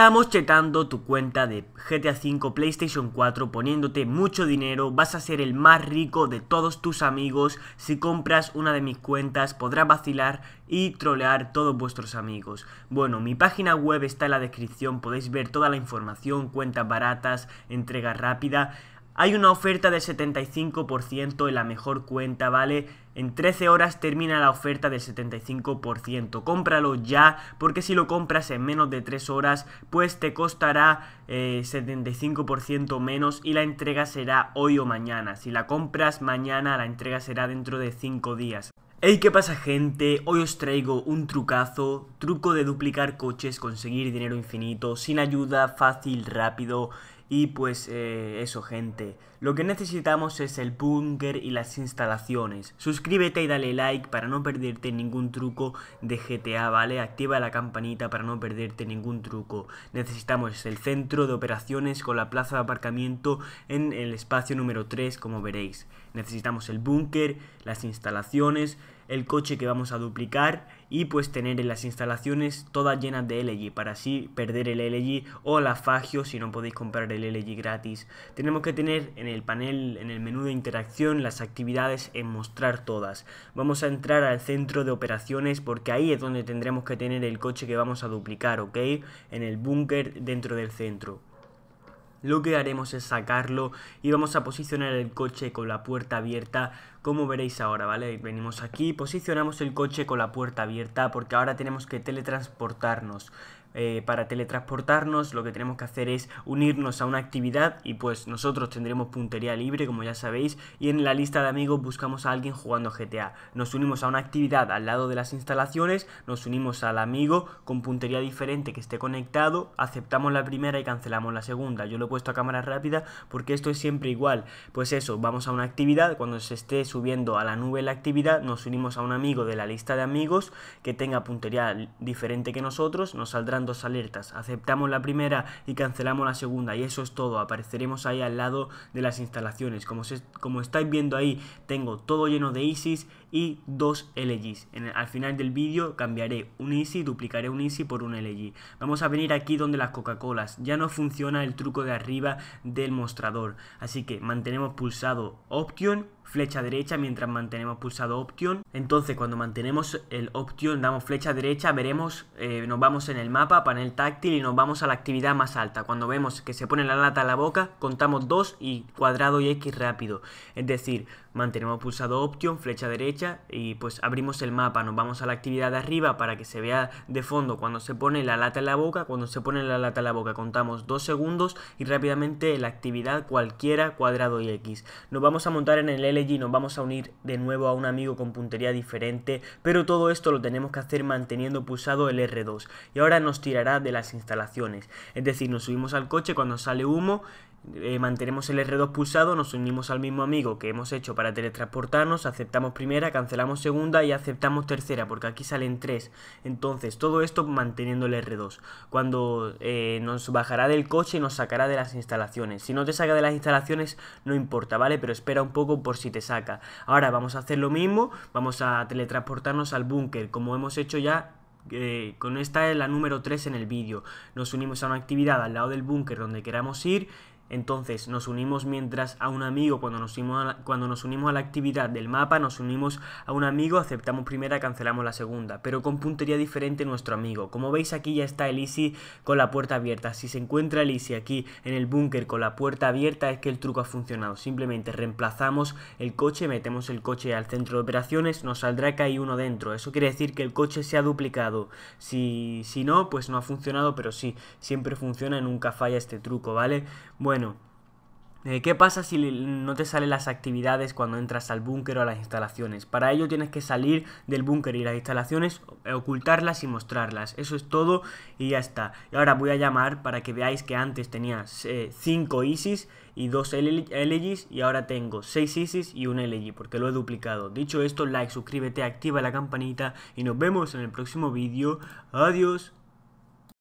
Estamos chetando tu cuenta de GTA V PlayStation 4 poniéndote mucho dinero, vas a ser el más rico de todos tus amigos, si compras una de mis cuentas podrás vacilar y trolear todos vuestros amigos. Bueno, mi página web está en la descripción, podéis ver toda la información, cuentas baratas, entrega rápida, hay una oferta de 75% en la mejor cuenta, ¿vale? En 13 horas termina la oferta del 75%. Cómpralo ya, porque si lo compras en menos de 3 horas, pues te costará 75% eh, menos y la entrega será hoy o mañana. Si la compras mañana, la entrega será dentro de 5 días. Ey, ¿qué pasa gente? Hoy os traigo un trucazo, truco de duplicar coches, conseguir dinero infinito, sin ayuda, fácil, rápido y pues eh, eso gente, lo que necesitamos es el búnker y las instalaciones. Suscríbete y dale like para no perderte ningún truco de GTA, ¿vale? Activa la campanita para no perderte ningún truco. Necesitamos el centro de operaciones con la plaza de aparcamiento en el espacio número 3 como veréis. Necesitamos el búnker, las instalaciones el coche que vamos a duplicar y pues tener en las instalaciones todas llenas de LG para así perder el LG o la Fagio si no podéis comprar el LG gratis. Tenemos que tener en el panel, en el menú de interacción, las actividades en mostrar todas. Vamos a entrar al centro de operaciones porque ahí es donde tendremos que tener el coche que vamos a duplicar, ¿ok? En el búnker dentro del centro lo que haremos es sacarlo y vamos a posicionar el coche con la puerta abierta como veréis ahora, ¿vale? Venimos aquí, posicionamos el coche con la puerta abierta porque ahora tenemos que teletransportarnos. Eh, para teletransportarnos lo que tenemos que hacer es unirnos a una actividad y pues nosotros tendremos puntería libre como ya sabéis y en la lista de amigos buscamos a alguien jugando GTA nos unimos a una actividad al lado de las instalaciones nos unimos al amigo con puntería diferente que esté conectado aceptamos la primera y cancelamos la segunda yo lo he puesto a cámara rápida porque esto es siempre igual pues eso vamos a una actividad cuando se esté subiendo a la nube la actividad, nos unimos a un amigo de la lista de amigos que tenga puntería diferente que nosotros, nos saldrán dos alertas, aceptamos la primera y cancelamos la segunda y eso es todo, apareceremos ahí al lado de las instalaciones. Como, como estáis viendo ahí, tengo todo lleno de ISIS y dos LGs. al final del vídeo cambiaré un y duplicaré un ISIS por un LG. Vamos a venir aquí donde las Coca-Colas, ya no funciona el truco de arriba del mostrador, así que mantenemos pulsado Option, flecha derecha mientras mantenemos pulsado Option. Entonces cuando mantenemos el Option, damos flecha derecha, veremos, eh, nos vamos en el mapa, panel táctil y nos vamos a la actividad más alta. Cuando vemos que se pone la lata en la boca, contamos 2 y cuadrado y X rápido. Es decir, mantenemos pulsado Option, flecha derecha y pues abrimos el mapa. Nos vamos a la actividad de arriba para que se vea de fondo cuando se pone la lata en la boca. Cuando se pone la lata en la boca contamos 2 segundos y rápidamente la actividad cualquiera cuadrado y X. Nos vamos a montar en el LG, nos vamos a unir de nuevo a un amigo con puntería diferente, pero todo esto lo tenemos que hacer manteniendo pulsado el R2 y ahora nos tirará de las instalaciones, es decir, nos subimos al coche cuando sale humo eh, mantenemos el R2 pulsado, nos unimos al mismo amigo que hemos hecho para teletransportarnos, aceptamos primera, cancelamos segunda y aceptamos tercera, porque aquí salen tres. Entonces, todo esto manteniendo el R2. Cuando eh, nos bajará del coche y nos sacará de las instalaciones. Si no te saca de las instalaciones, no importa, ¿vale? Pero espera un poco por si te saca. Ahora vamos a hacer lo mismo, vamos a teletransportarnos al búnker, como hemos hecho ya eh, con esta es la número 3 en el vídeo. Nos unimos a una actividad al lado del búnker donde queramos ir entonces nos unimos mientras a un amigo, cuando nos, unimos a la, cuando nos unimos a la actividad del mapa, nos unimos a un amigo, aceptamos primera, cancelamos la segunda, pero con puntería diferente nuestro amigo. Como veis aquí ya está el Easy con la puerta abierta. Si se encuentra el Easy aquí en el búnker con la puerta abierta es que el truco ha funcionado. Simplemente reemplazamos el coche, metemos el coche al centro de operaciones, nos saldrá que hay uno dentro. Eso quiere decir que el coche se ha duplicado. Si, si no, pues no ha funcionado, pero sí, siempre funciona y nunca falla este truco, ¿vale? Bueno bueno, eh, ¿qué pasa si no te salen las actividades cuando entras al búnker o a las instalaciones? Para ello tienes que salir del búnker y las instalaciones, eh, ocultarlas y mostrarlas. Eso es todo y ya está. Y ahora voy a llamar para que veáis que antes tenía 5 eh, ISIS y 2 LGs y ahora tengo 6 ISIS y 1 LG porque lo he duplicado. Dicho esto, like, suscríbete, activa la campanita y nos vemos en el próximo vídeo. Adiós.